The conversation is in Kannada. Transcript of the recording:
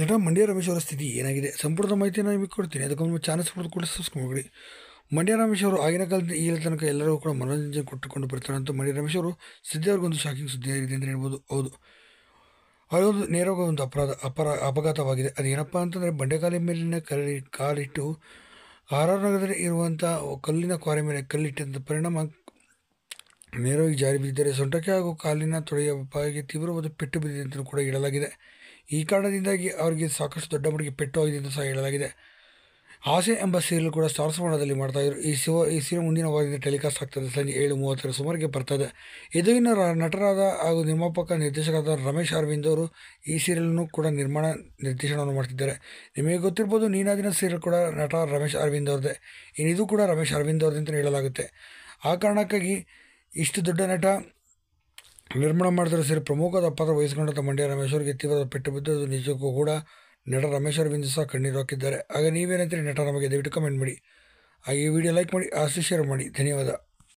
ನಟ ಮಂಡ್ಯ ರಮೇಶ್ ಅವರ ಸ್ಥಿತಿ ಏನಾಗಿದೆ ಸಂಪೂರ್ಣ ಮಾಹಿತಿಯನ್ನು ನಿಮಗೆ ಕೊಡ್ತೀನಿ ಅದಕ್ಕೆ ಒಂದು ಚಾನಲ್ಸ್ ಕೂಡ ಸಬ್ಸ್ಕ್ರೈಬ್ ಮಂಡ್ಯ ರಮೇಶ್ ಅವರು ಆಗಿನ ಕಾಲದಿಂದ ಈ ತನಕ ಎಲ್ಲರೂ ಕೂಡ ಮನೋರಂಜನೆ ಕೊಟ್ಟುಕೊಂಡು ಬರ್ತಾರೆ ಅಂತ ಮಂಡ್ಯ ರಮೇಶ್ ಅವರು ಒಂದು ಶಾಕಿಂಗ್ ಸುದ್ದಿ ಆಗಿದೆ ಅಂತ ಹೇಳ್ಬೋದು ಹೌದು ಅದೊಂದು ನೇರವಾಗಿ ಒಂದು ಅಪರಾಧ ಅಪರ ಅಪಘಾತವಾಗಿದೆ ಏನಪ್ಪ ಅಂತಂದರೆ ಬಂಡೆಕಾಲಿ ಮೇಲಿನ ಕಲ್ಲಿ ಕಾಲಿಟ್ಟು ಆರ್ ಆರ್ ನಗರದಲ್ಲಿ ಇರುವಂಥ ಕಲ್ಲಿನ ಕ್ವಾರೆ ಮೇಲೆ ಕಲ್ಲಿಟ್ಟಂಥ ಪರಿಣಾಮ ನೇರವಾಗಿ ಜಾರಿ ಬಿದ್ದಿದ್ದರೆ ಸೊಂಟಕ್ಕೆ ಹಾಗೂ ಕಾಲಿನ ತೊಡೆಯ ಬಾಯಿಗೆ ತೀವ್ರವಾದ ಪೆಟ್ಟು ಬಿದ್ದಿದೆ ಅಂತಲೂ ಕೂಡ ಹೇಳಲಾಗಿದೆ ಈ ಕಾರಣದಿಂದಾಗಿ ಅವರಿಗೆ ಸಾಕಷ್ಟು ದೊಡ್ಡ ಮಟ್ಟಿಗೆ ಪೆಟ್ಟು ಆಗಿದೆ ಅಂತ ಸಹ ಹೇಳಲಾಗಿದೆ ಆಸೆ ಎಂಬ ಸೀರಿಯಲ್ ಕೂಡ ಸ್ಟಾರ್ಸ್ ಮಾಡ್ತಾ ಇದ್ದರು ಈ ಸಿವ ಈ ಸೀರಿಯಲ್ ಮುಂದಿನ ವಾರದಿಂದ ಟೆಲಿಕಾಸ್ಟ್ ಆಗ್ತದೆ ಸಂಜೆ ಏಳು ಮೂವತ್ತರ ಸುಮಾರಿಗೆ ಬರ್ತದೆ ಇದು ನಟರಾದ ಹಾಗೂ ನಿರ್ಮಾಪಕ ನಿರ್ದೇಶಕರಾದ ರಮೇಶ್ ಅರವಿಂದ್ ಅವರು ಈ ಸೀರಿಯಲ್ನು ಕೂಡ ನಿರ್ಮಾಣ ನಿರ್ದೇಶನವನ್ನು ಮಾಡ್ತಿದ್ದಾರೆ ನಿಮಗೆ ಗೊತ್ತಿರ್ಬೋದು ನೀನಾದಿನ ಸೀರಿಯಲ್ ಕೂಡ ನಟ ರಮೇಶ್ ಅರವಿಂದ್ ಅವ್ರದ್ದೇ ಇನ್ನಿದು ಕೂಡ ರಮೇಶ್ ಅರವಿಂದ್ ಅವ್ರದ್ದು ಅಂತ ಹೇಳಲಾಗುತ್ತೆ ಆ ಕಾರಣಕ್ಕಾಗಿ ಇಷ್ಟು ದೊಡ್ಡ ನಟ ನಿರ್ಮಾಣ ಮಾಡಿದ್ರೆ ಸರಿ ಪ್ರಮುಖ ಪಾತ್ರ ವಹಿಸ್ಕೊಂಡಂಥ ಮಂಡ್ಯ ರಮೇಶ್ವರಿಗೆ ತೀವ್ರ ಪೆಟ್ಟು ಬಿದ್ದು ಅದು ನಿಜಕ್ಕೂ ಕೂಡ ನಟ ರಮೇಶ್ವರ ಬಿಂದು ಸಹ ಕಣ್ಣೀರು ಹಾಕಿದ್ದಾರೆ ಹಾಗೆ ನೀವೇನಂತೀರಿ ನಟ ನಮಗೆ ದಯವಿಟ್ಟು ಕಮೆಂಟ್ ಮಾಡಿ ಹಾಗೆ ಈ ವಿಡಿಯೋ ಲೈಕ್ ಮಾಡಿ ಆಸು ಶೇರ್ ಮಾಡಿ ಧನ್ಯವಾದ